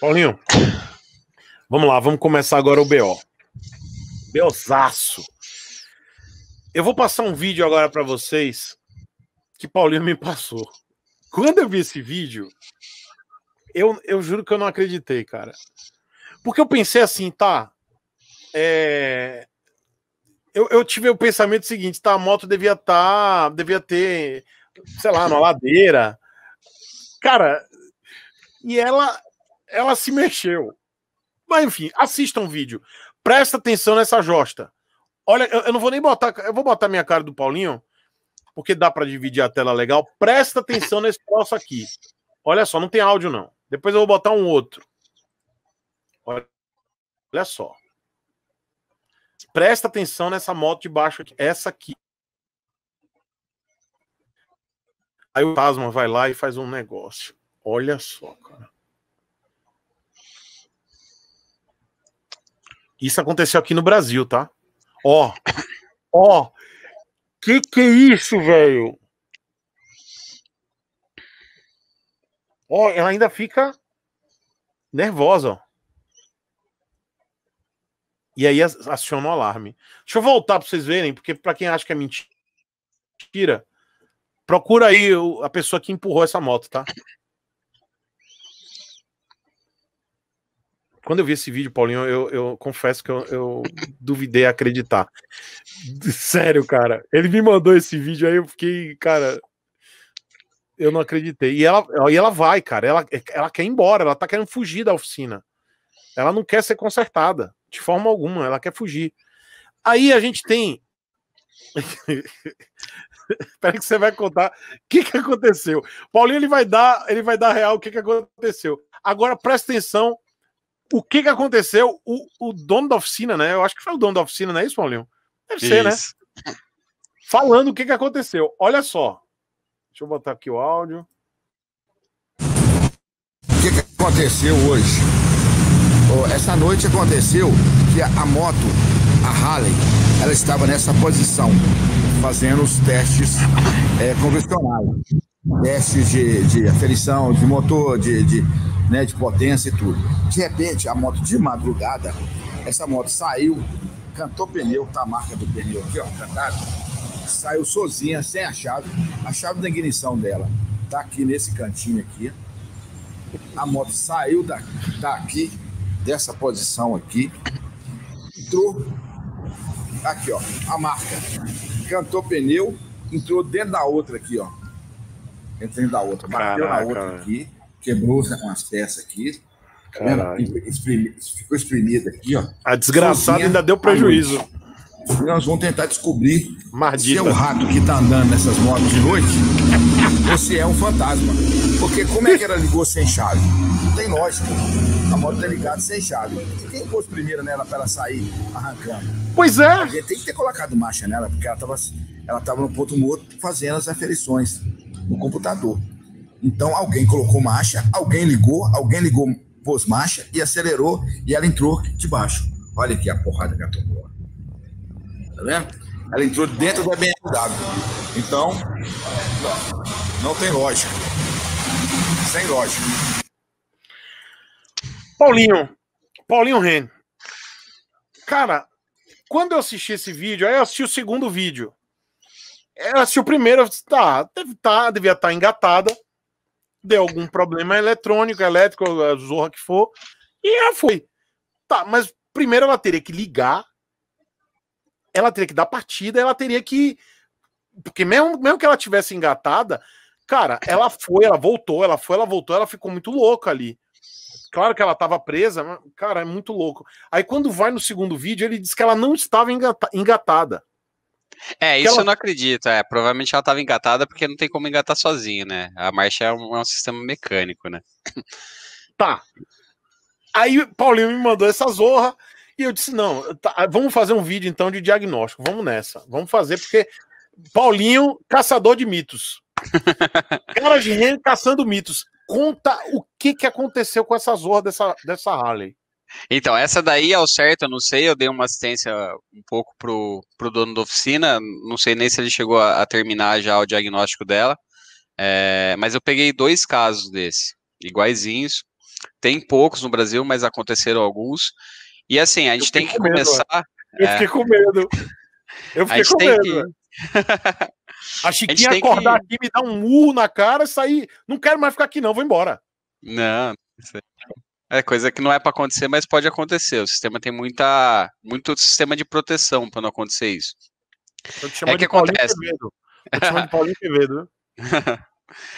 Paulinho, vamos lá, vamos começar agora o BO. BOzaço. Eu vou passar um vídeo agora para vocês que Paulinho me passou. Quando eu vi esse vídeo, eu, eu juro que eu não acreditei, cara. Porque eu pensei assim, tá. É... Eu, eu tive o pensamento seguinte, tá? A moto devia estar. Tá, devia ter, sei lá, na ladeira. Cara, e ela ela se mexeu. Mas enfim, assista um vídeo. Presta atenção nessa josta. Olha, eu, eu não vou nem botar, eu vou botar minha cara do Paulinho, porque dá para dividir a tela legal. Presta atenção nesse troço aqui. Olha só, não tem áudio não. Depois eu vou botar um outro. Olha, olha só. Presta atenção nessa moto de baixo aqui, essa aqui. Aí o Tasma vai lá e faz um negócio. Olha só, cara. Isso aconteceu aqui no Brasil, tá? Ó, ó, que que é isso, velho? Ó, ela ainda fica nervosa, ó. E aí aciona o alarme. Deixa eu voltar para vocês verem, porque para quem acha que é mentira, procura aí a pessoa que empurrou essa moto, tá? Quando eu vi esse vídeo, Paulinho, eu, eu confesso que eu, eu duvidei acreditar. Sério, cara. Ele me mandou esse vídeo aí, eu fiquei, cara, eu não acreditei. E ela, e ela vai, cara. Ela, ela quer ir embora, ela tá querendo fugir da oficina. Ela não quer ser consertada, de forma alguma, ela quer fugir. Aí a gente tem. Espera que você vai contar o que, que aconteceu. Paulinho ele vai dar, ele vai dar real o que, que aconteceu. Agora presta atenção o que que aconteceu? O, o, dono da oficina, né? Eu acho que foi o dono da oficina, não é isso, Paulinho? Deve isso. ser, né? Falando o que que aconteceu. Olha só. Deixa eu botar aqui o áudio. O que, que aconteceu hoje? Oh, essa noite aconteceu que a, a moto, a Harley, ela estava nessa posição, fazendo os testes é, convencionais testes de, de aferição de motor, de, de, né, de potência e tudo. De repente, a moto de madrugada, essa moto saiu, cantou pneu, tá a marca do pneu aqui, ó, cantado, saiu sozinha, sem a chave. A chave da ignição dela tá aqui nesse cantinho aqui. A moto saiu da, daqui, tá dessa posição aqui, entrou aqui, ó, a marca. Cantou pneu, entrou dentro da outra aqui, ó. Entra dentro da outra. Bateu Caraca, na outra aqui, quebrou umas peças aqui. Tá ficou espremida aqui, ó. A desgraçada ainda deu prejuízo. nós vamos tentar descobrir Mardita. se é o rato que tá andando nessas motos de noite ou se é um fantasma. Porque como é que ela ligou sem chave? Não tem lógica. A moto tá ligada sem chave. E quem pôs primeiro nela para ela sair arrancando? Pois é. A gente tem que ter colocado marcha nela, porque ela tava, ela tava no ponto morto fazendo as aferições no computador. Então alguém colocou marcha, alguém ligou, alguém ligou, pôs marcha e acelerou e ela entrou de baixo. Olha aqui a porrada que ela tomou. Tá vendo? Ela entrou dentro da BMW. Então, não tem lógica. Sem lógica. Paulinho, Paulinho Ren. Cara, quando eu assisti esse vídeo, aí eu assisti o segundo vídeo. É, Eu assisti o primeiro, tá, deve tá, devia estar tá engatada, deu algum problema eletrônico, elétrico, a zorra que for, e ela foi. Tá, mas primeiro ela teria que ligar, ela teria que dar partida, ela teria que. Porque mesmo, mesmo que ela tivesse engatada, cara, ela foi, ela voltou, ela foi, ela voltou, ela ficou muito louca ali. Claro que ela estava presa, mas, cara, é muito louco. Aí quando vai no segundo vídeo, ele diz que ela não estava engata engatada. É, isso ela... eu não acredito. É, provavelmente ela estava engatada porque não tem como engatar sozinho, né? A marcha é um, é um sistema mecânico, né? Tá. Aí Paulinho me mandou essa zorra e eu disse: não, tá, vamos fazer um vídeo então de diagnóstico. Vamos nessa. Vamos fazer, porque Paulinho, caçador de mitos. Caras de reino caçando mitos. Conta o que, que aconteceu com essa zorra dessa, dessa Harley. Então, essa daí ao é certo, eu não sei, eu dei uma assistência um pouco pro, pro dono da oficina, não sei nem se ele chegou a, a terminar já o diagnóstico dela, é, mas eu peguei dois casos desse, iguaizinhos, tem poucos no Brasil, mas aconteceram alguns, e assim, a gente tem que medo, começar... Eu é. fiquei com medo, eu fiquei com medo. Que... a Chiquinha a acordar que... aqui, me dar um murro na cara e sair, não quero mais ficar aqui não, vou embora. Não, não sei. É coisa que não é para acontecer, mas pode acontecer. O sistema tem muita, muito sistema de proteção para não acontecer isso. Eu te chamo é de que Paulinho acontece. Quevedo.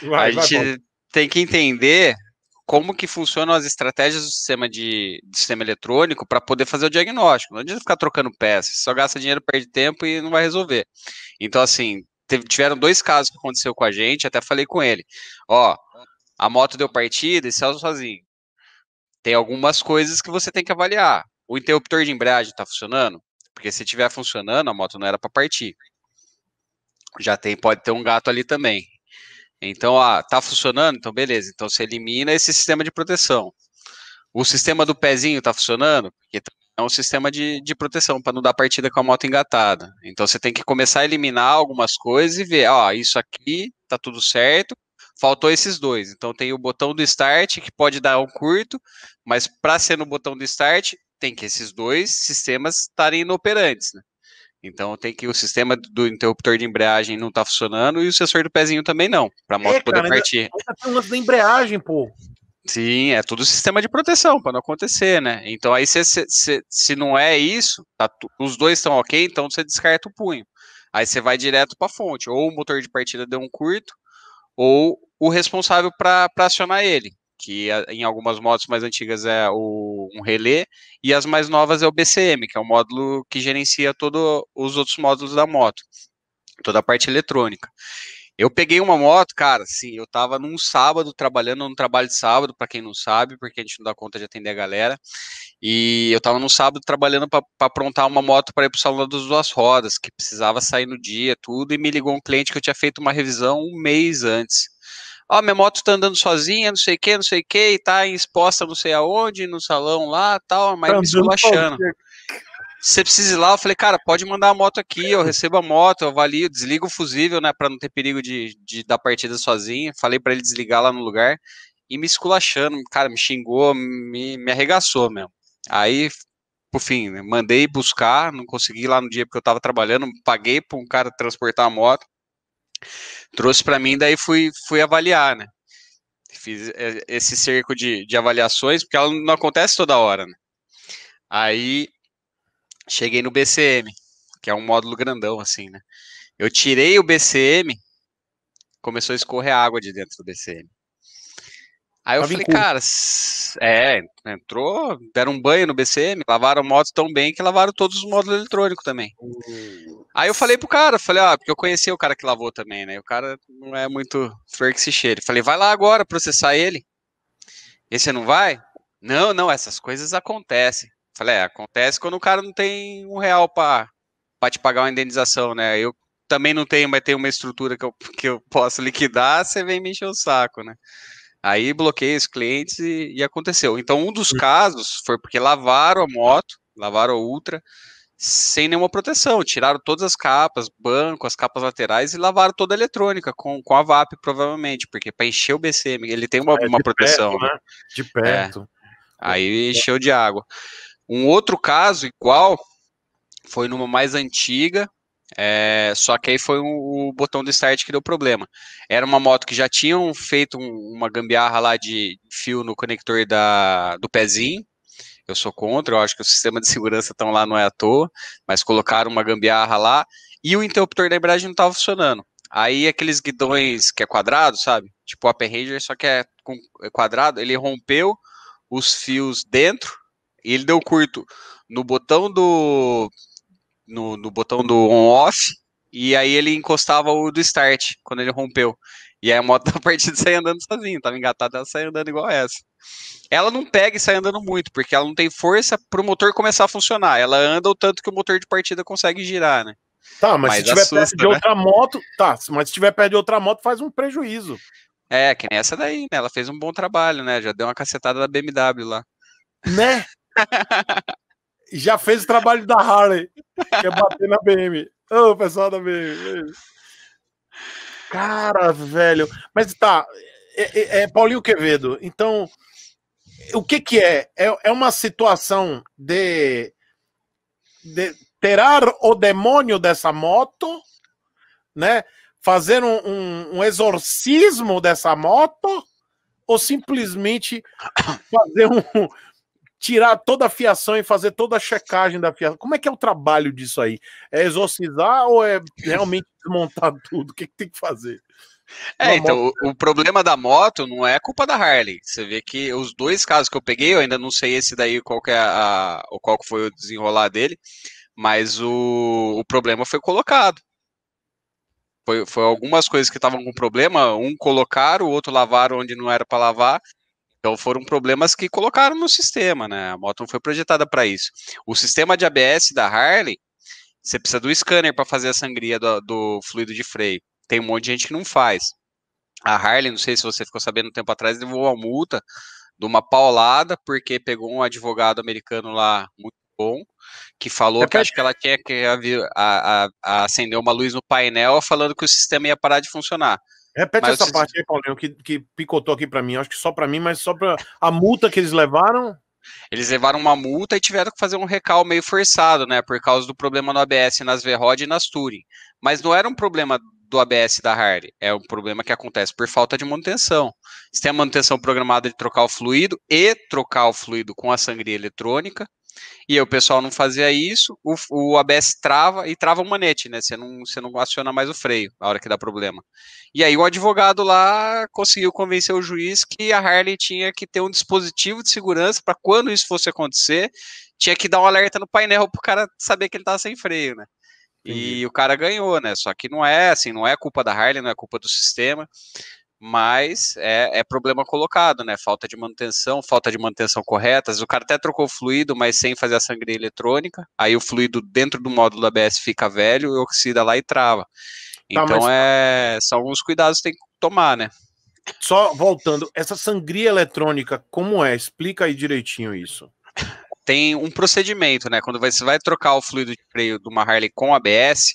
Eu a gente vai. tem que entender como que funcionam as estratégias do sistema de sistema eletrônico para poder fazer o diagnóstico. Não adianta ficar trocando peças, só gasta dinheiro, perde tempo e não vai resolver. Então assim, teve, tiveram dois casos que aconteceu com a gente, até falei com ele. Ó, a moto deu partida e saiu sozinho tem algumas coisas que você tem que avaliar. O interruptor de embreagem está funcionando? Porque se estiver funcionando, a moto não era para partir. Já tem, pode ter um gato ali também. Então, ah, tá funcionando? Então, beleza. Então, você elimina esse sistema de proteção. O sistema do pezinho tá funcionando? Porque é um sistema de, de proteção para não dar partida com a moto engatada. Então, você tem que começar a eliminar algumas coisas e ver, ó, isso aqui tá tudo certo, Faltou esses dois. Então tem o botão do start, que pode dar um curto, mas para ser no botão do start, tem que esses dois sistemas estarem inoperantes. Né? Então tem que o sistema do interruptor de embreagem não tá funcionando e o sensor do pezinho também não, para a moto é, poder partir. Ainda, ainda tem um da embreagem, pô. Sim, é tudo sistema de proteção para não acontecer, né? Então aí se, se, se não é isso, tá, os dois estão ok, então você descarta o punho. Aí você vai direto para a fonte, ou o motor de partida deu um curto, ou o responsável para acionar ele, que em algumas motos mais antigas é o, um relé e as mais novas é o BCM, que é o módulo que gerencia todos os outros módulos da moto, toda a parte eletrônica. Eu peguei uma moto, cara, sim, eu tava num sábado trabalhando num trabalho de sábado, para quem não sabe, porque a gente não dá conta de atender a galera. E eu tava num sábado trabalhando para aprontar uma moto para ir pro salão das duas rodas, que precisava sair no dia, tudo, e me ligou um cliente que eu tinha feito uma revisão um mês antes ó, oh, minha moto tá andando sozinha, não sei o que, não sei o que, e tá exposta não sei aonde, no salão lá tal, mas tá me esculachando. Você precisa ir lá, eu falei, cara, pode mandar a moto aqui, eu recebo a moto, eu avalio, desligo o fusível, né, pra não ter perigo de, de dar partida sozinha Falei para ele desligar lá no lugar e me esculachando, cara, me xingou, me, me arregaçou mesmo. Aí, por fim, né, mandei buscar, não consegui ir lá no dia porque eu tava trabalhando, paguei pra um cara transportar a moto. Trouxe para mim, daí fui, fui avaliar, né? Fiz é, esse cerco de, de avaliações, porque ela não acontece toda hora, né? Aí cheguei no BCM, que é um módulo grandão, assim, né? Eu tirei o BCM, começou a escorrer água de dentro do BCM. Aí eu falei, cara, é, entrou, deram um banho no BCM, lavaram o módulo tão bem que lavaram todos os módulos eletrônicos também. Hum. Aí eu falei pro cara, falei, ah, porque eu conheci o cara que lavou também, né? O cara não é muito flor que se cheire. Falei, vai lá agora processar ele. Esse você não vai? Não, não, essas coisas acontecem. Falei, é, acontece quando o cara não tem um real para te pagar uma indenização, né? Eu também não tenho, mas tenho uma estrutura que eu, que eu posso liquidar, você vem me encher o saco, né? Aí bloqueei os clientes e, e aconteceu. Então, um dos hum. casos foi porque lavaram a moto, lavaram a Ultra, sem nenhuma proteção. Tiraram todas as capas, banco, as capas laterais e lavaram toda a eletrônica com, com a VAP, provavelmente, porque para encher o BCM, ele tem uma, é, uma proteção. Perto, né? né? De é. perto. É. Aí encheu de água. Um outro caso igual foi numa mais antiga, é, só que aí foi um, o botão do start que deu problema. Era uma moto que já tinham feito um, uma gambiarra lá de fio no conector da, do pezinho, eu sou contra, eu acho que o sistema de segurança estão lá não é à toa, mas colocaram uma gambiarra lá e o interruptor da embreagem não estava funcionando. Aí aqueles guidões que é quadrado, sabe? Tipo o App Ranger, só que é, com, é quadrado, ele rompeu os fios dentro e ele deu curto no botão do no, no botão do on-off e aí ele encostava o do start quando ele rompeu. E aí a moto a tá partida sair andando sozinho, tava engatada, ela saia andando igual essa. Ela não pega e sai andando muito, porque ela não tem força para o motor começar a funcionar. Ela anda o tanto que o motor de partida consegue girar, né? Tá, mas, mas se tiver assusta, perto de né? outra moto, tá, mas se tiver perto de outra moto, faz um prejuízo. É, que nem essa daí, né? Ela fez um bom trabalho, né? Já deu uma cacetada da BMW lá. Né? Já fez o trabalho da Harley, que é bater na BM. Ô, oh, pessoal da BM. Cara, velho. Mas tá, é, é, é Paulinho Quevedo. Então, o que, que é? é? É uma situação de, de o demônio dessa moto, né? Fazer um, um, um exorcismo dessa moto ou simplesmente fazer um tirar toda a fiação e fazer toda a checagem da fiação. Como é que é o trabalho disso aí? É exorcizar ou é realmente desmontar tudo? O que, que tem que fazer? É, então, o, o, problema da moto não é culpa da Harley. Você vê que os dois casos que eu peguei, eu ainda não sei esse daí qual que é a, a qual que foi o desenrolar dele, mas o, o problema foi colocado. Foi, foi algumas coisas que estavam com problema, um colocaram, o outro lavaram onde não era para lavar. Então foram problemas que colocaram no sistema, né? A moto não foi projetada para isso. O sistema de ABS da Harley, você precisa do scanner para fazer a sangria do, do fluido de freio tem um monte de gente que não faz. A Harley, não sei se você ficou sabendo um tempo atrás, levou uma multa de uma paulada, porque pegou um advogado americano lá muito bom, que falou é que acho que ela tinha que a, a, a acender uma luz no painel falando que o sistema ia parar de funcionar. Repete mas essa eu... parte aí, Paulinho, que, que picotou aqui para mim. Acho que só para mim, mas só para a multa que eles levaram. Eles levaram uma multa e tiveram que fazer um recal meio forçado, né? Por causa do problema no ABS nas Verrod e nas Touring. Mas não era um problema do ABS da Harley? É um problema que acontece por falta de manutenção. Você tem a manutenção programada de trocar o fluido e trocar o fluido com a sangria eletrônica, e aí, o pessoal não fazia isso, o, o, ABS trava e trava o manete, né? Você não, você não aciona mais o freio na hora que dá problema. E aí o advogado lá conseguiu convencer o juiz que a Harley tinha que ter um dispositivo de segurança para quando isso fosse acontecer, tinha que dar um alerta no painel para o cara saber que ele estava sem freio, né? Entendi. E o cara ganhou, né? Só que não é assim, não é culpa da Harley, não é culpa do sistema, mas é, é problema colocado, né? Falta de manutenção, falta de manutenção correta. O cara até trocou o fluido, mas sem fazer a sangria eletrônica. Aí o fluido dentro do módulo da ABS fica velho, oxida lá e trava. Tá, então mas... é, são alguns cuidados que tem que tomar, né? Só voltando, essa sangria eletrônica, como é? Explica aí direitinho isso. tem um procedimento, né? Quando você vai trocar o fluido de freio de uma Harley com ABS,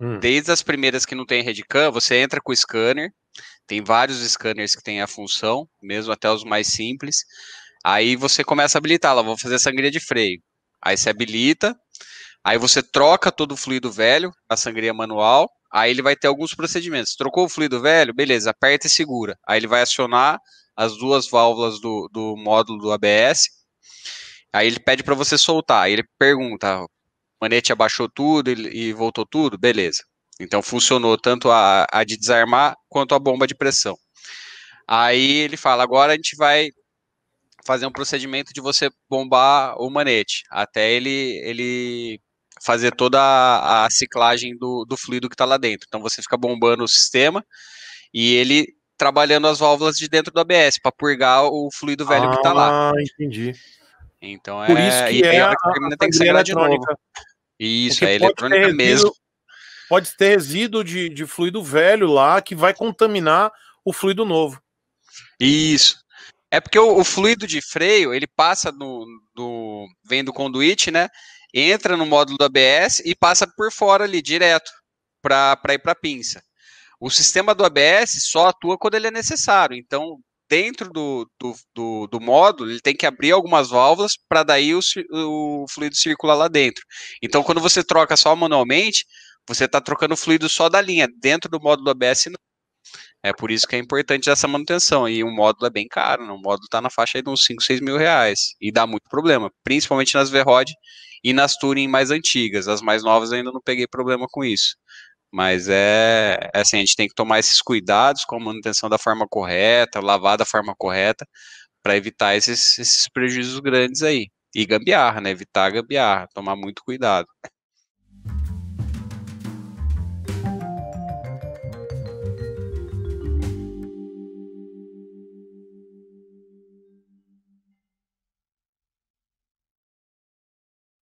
hum. desde as primeiras que não tem Redcam, você entra com o scanner. Tem vários scanners que tem a função, mesmo até os mais simples. Aí você começa a habilitá-la, vou fazer sangria de freio. Aí você habilita, aí você troca todo o fluido velho, a sangria manual, aí ele vai ter alguns procedimentos. Trocou o fluido velho, beleza, aperta e segura. Aí ele vai acionar as duas válvulas do, do módulo do ABS, Aí ele pede para você soltar. Aí ele pergunta: ah, o manete abaixou tudo e voltou tudo? Beleza. Então funcionou tanto a, a de desarmar quanto a bomba de pressão. Aí ele fala: agora a gente vai fazer um procedimento de você bombar o manete até ele ele fazer toda a, a ciclagem do, do fluido que está lá dentro. Então você fica bombando o sistema e ele trabalhando as válvulas de dentro do ABS para purgar o fluido velho ah, que está lá. Ah, entendi. Então é. Por isso que e é a, que a tem que eletrônica. Isso, Porque é eletrônica resíduo, mesmo. Pode ter resíduo de, de fluido velho lá que vai contaminar o fluido novo. Isso. É porque o, o, fluido de freio, ele passa no, do. vem do conduíte, né? Entra no módulo do ABS e passa por fora ali, direto, para ir para a pinça. O sistema do ABS só atua quando ele é necessário. Então, dentro do, do, do, do, módulo, ele tem que abrir algumas válvulas para daí o, o fluido circular lá dentro. Então, quando você troca só manualmente, você está trocando o fluido só da linha, dentro do módulo ABS não. É por isso que é importante essa manutenção. E o módulo é bem caro, né? o módulo está na faixa de uns 5, 6 mil reais. E dá muito problema, principalmente nas V-Rod e nas Touring mais antigas. As mais novas ainda não peguei problema com isso. Mas é, é, assim, a gente tem que tomar esses cuidados com a manutenção da forma correta, lavar da forma correta, para evitar esses, esses prejuízos grandes aí. E gambiarra, né? Evitar gambiarra, tomar muito cuidado.